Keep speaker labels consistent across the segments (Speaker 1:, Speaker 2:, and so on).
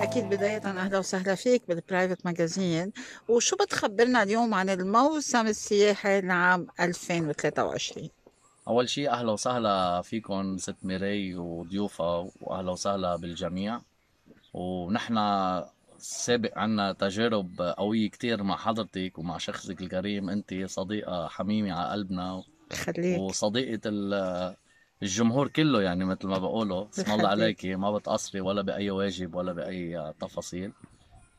Speaker 1: اكيد بدايه اهلا وسهلا فيك بالبرايفت ماجازين وشو بتخبرنا اليوم عن الموسم السياحي لعام 2023
Speaker 2: اول شيء اهلا وسهلا فيكم ست ميري وضيوفها واهلا وسهلا بالجميع ونحن سابق عنا تجارب قوية كتير مع حضرتك ومع شخصك الكريم انت صديقة حميمة على قلبنا خليك وصديقة الجمهور كله يعني مثل ما بقوله اسم الله عليكي ما بتقصري ولا باي واجب ولا باي تفاصيل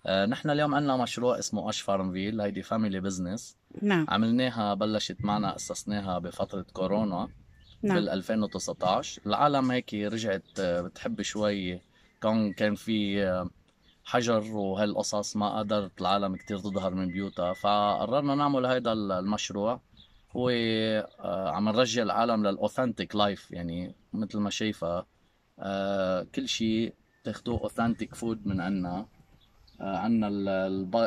Speaker 2: آه نحن اليوم عندنا مشروع اسمه اش فارمفيل هيدي فاميلي بزنس نعم عملناها بلشت معنا اسسناها بفتره كورونا نعم. بال 2019 العالم هيك رجعت آه، بتحب شوي كون كان في آه، حجر وهالقصص ما قدرت العالم كتير تظهر من بيوتها فقررنا نعمل هيدا المشروع هو آه، عم نرجع العالم للاوثنتيك لايف يعني مثل ما شايفه آه، كل شيء تاخذوه اوثنتيك فود من عنا آه، عنا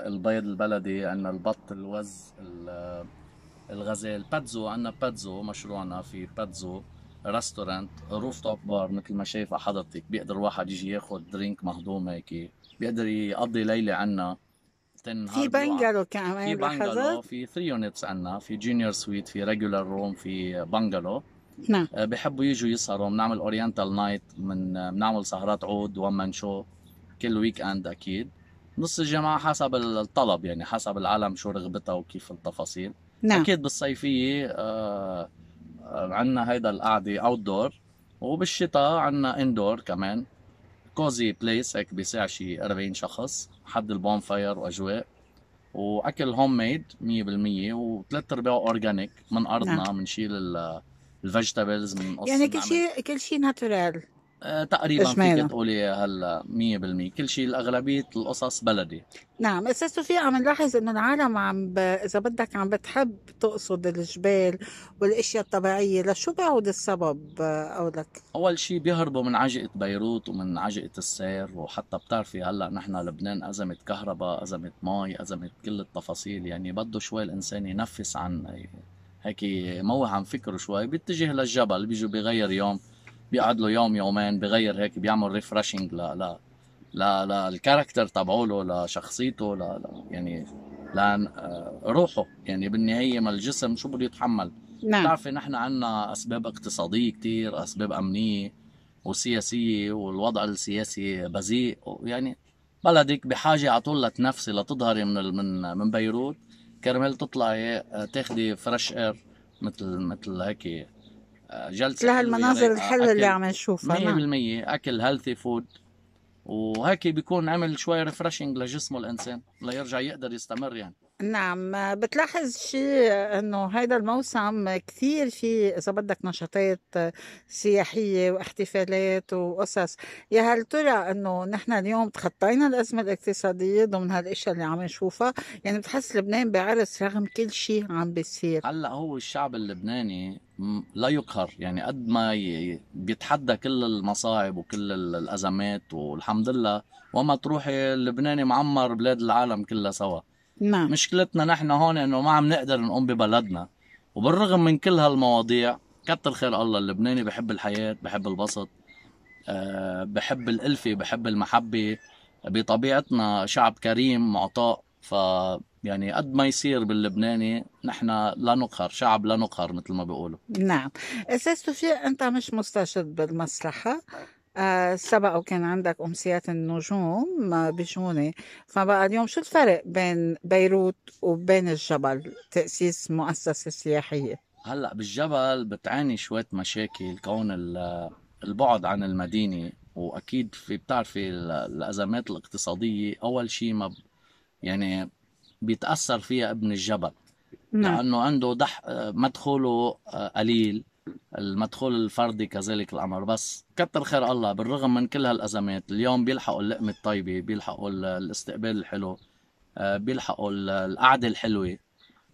Speaker 2: البيض البلدي عنا البط الوز الغزال باتزو عنا باتزو مشروعنا في باتزو ريستورانت روف توب بار مثل ما شايفه حضرتك بيقدر واحد يجي ياخذ درينك مهضوم هيك بيقدر يقضي ليله عنا 10 في بنجلو
Speaker 1: كمان في أيوة، بنجلو
Speaker 2: في 3 يونتس عندنا في جونيور سويت في ريجولار روم في بنجلو نعم آه، بحبوا يجوا يسهروا بنعمل اورينتال نايت من آه، بنعمل سهرات عود ومان مان شو كل ويك اند اكيد نص الجماعه حسب الطلب يعني حسب العالم شو رغبتها وكيف التفاصيل نعم اكيد بالصيفيه آه, آه، عندنا هيدا القعده اوت دور وبالشتاء عندنا اندور كمان كوزي بليس هيك بيسع شي 40 شخص حد البون فاير واجواء واكل هوم ميد 100% وثلاث ارباع اورجانيك من ارضنا بنشيل نعم. الفيجيتابلز من قص يعني كل شيء
Speaker 1: كل شيء ناتورال آه، تقريبا فيك
Speaker 2: تقولي هلا 100% كل شيء الاغلبيه القصص بلدي
Speaker 1: نعم اساسا في عم نلاحظ انه العالم عم ب... اذا بدك عم بتحب تقصد الجبال والاشياء الطبيعيه لشو بيعود السبب آه، او لك
Speaker 2: اول شيء بيهربوا من عجقه بيروت ومن عجقه السير وحتى بتعرفي هلا نحن لبنان ازمه كهرباء ازمه مي ازمه كل التفاصيل يعني بده شوي الانسان ينفس عن هيك موه عن فكره شوي بيتجه للجبل بيجوا بيغير يوم بيقعد له يوم يومين بغير هيك بيعمل ريفرشنج لا لا لا للكاركتر له لشخصيته لا, لا يعني لان آه، روحه يعني بالنهايه ما الجسم شو بده يتحمل نعم بتعرفي نحن عندنا اسباب اقتصاديه كثير اسباب امنيه وسياسيه والوضع السياسي بذيء يعني بلدك بحاجه على طول لتنفسي لتظهري من من من بيروت كرمال تطلعي آه، تاخدي فريش اير مثل مثل هيك جلسه لهالمناظر يعني الحلوه اللي عم نشوفها 100% نعم. اكل هيلثي فود وهيك بيكون عمل شوي ريفرشنج لجسمه الانسان ليرجع يقدر يستمر يعني
Speaker 1: نعم بتلاحظ شيء انه هيدا الموسم كثير في اذا بدك نشاطات سياحيه واحتفالات وقصص يا هل ترى انه نحن اليوم تخطينا الازمه الاقتصاديه ضمن هالاشياء اللي عم نشوفها يعني بتحس لبنان بعرس رغم كل شيء عم بيصير
Speaker 2: هلا هو الشعب اللبناني لا يقهر يعني قد ما بيتحدى كل المصاعب وكل الازمات والحمد لله وما تروحي اللبناني معمر بلاد العالم كلها سوا نعم مشكلتنا نحن هون انه ما عم نقدر نقوم ببلدنا وبالرغم من كل هالمواضيع كتر خير الله اللبناني بحب الحياه بحب البسط آه، بحب الالفه بحب المحبه بطبيعتنا شعب كريم معطاء ف يعني قد ما يصير باللبناني نحن لا نقهر شعب لا نقهر مثل ما بيقولوا
Speaker 1: نعم استاذ توفيق أنت مش مستشار بالمصلحة آه، سبق وكان عندك أمسيات النجوم آه، بجوني فبقى اليوم شو الفرق بين بيروت وبين الجبل تأسيس مؤسسة سياحية
Speaker 2: هلا بالجبل بتعاني شوية مشاكل كون البعد عن المدينة واكيد في بتعرفي الازمات الاقتصاديه اول شيء ما يعني بيتاثر فيها ابن الجبل نعم. لانه عنده دح مدخوله آه، قليل المدخول الفردي كذلك الامر بس كتر خير الله بالرغم من كل هالازمات اليوم بيلحقوا اللقمه الطيبه بيلحقوا الاستقبال الحلو آه، بيلحقوا القعده الحلوه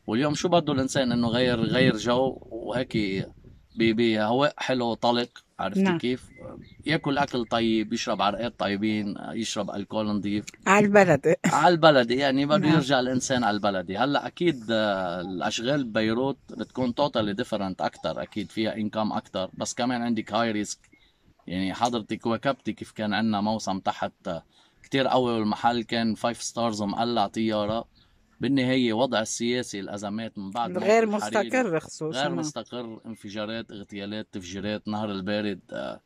Speaker 2: واليوم شو بده الانسان انه غير غير جو وهيك بهواء حلو طلق عرفتي نعم. كيف؟ ياكل اكل طيب يشرب عرقات طيبين يشرب الكول نظيف
Speaker 1: على البلد
Speaker 2: على البلد يعني بده نعم. يرجع الانسان على البلد هلا اكيد آه، الاشغال ببيروت بتكون توتالي ديفرنت اكثر اكيد فيها انكم اكثر بس كمان عندك هاي ريسك يعني حضرتك وكبتي كيف كان عندنا موسم تحت آه، كتير قوي والمحل كان فايف ستارز ومقلع طياره بالنهايه وضع السياسي الازمات من بعد غير مستقر خصوصا غير مستقر انفجارات اغتيالات تفجيرات نهر البارد آه،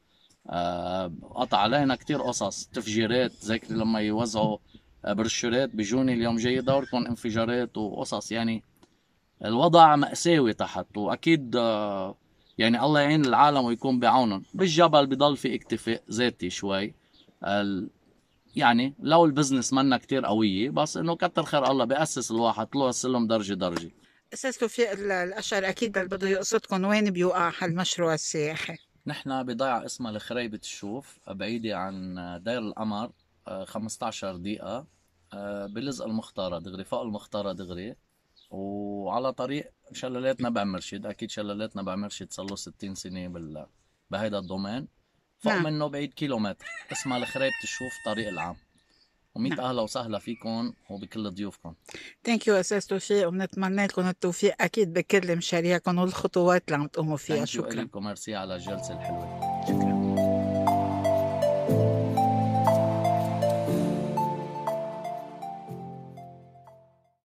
Speaker 2: آه، قطع علينا كثير قصص تفجيرات ذاكر لما يوزعوا آه، برشورات بجوني اليوم جاي دوركم انفجارات وقصص يعني الوضع مأساوي تحت واكيد يعني الله يعين العالم ويكون بعونهم بالجبل بضل في اكتفاء ذاتي شوي يعني لو البزنس منا كتير قوية بس انه كتر خير الله بأسس الواحد طلوع السلم درجة درجة
Speaker 1: أساس توفيق الأشهر أكيد بده يقصدكم وين بيوقع هالمشروع السياحي
Speaker 2: نحن بضيعة اسمها لخريبة الشوف بعيدة عن دير القمر 15 آه، دقيقة آه، بلزق المختارة دغري فوق المختارة دغري وعلى طريق شلالات نبع مرشد أكيد شلالات نبع مرشد صار له 60 سنة بال بهيدا الدومين فوق نعم. منه بعيد كيلومتر اسمها الخريب تشوف طريق العام وميت نعم. اهلا وسهلا فيكم وبكل ضيوفكم
Speaker 1: ثانك يو استاذ توفيق وبنتمنى لكم التوفيق اكيد بكل مشاريعكم والخطوات اللي عم
Speaker 2: تقوموا فيها شكرا لكم ميرسي على الجلسه الحلوه شكرا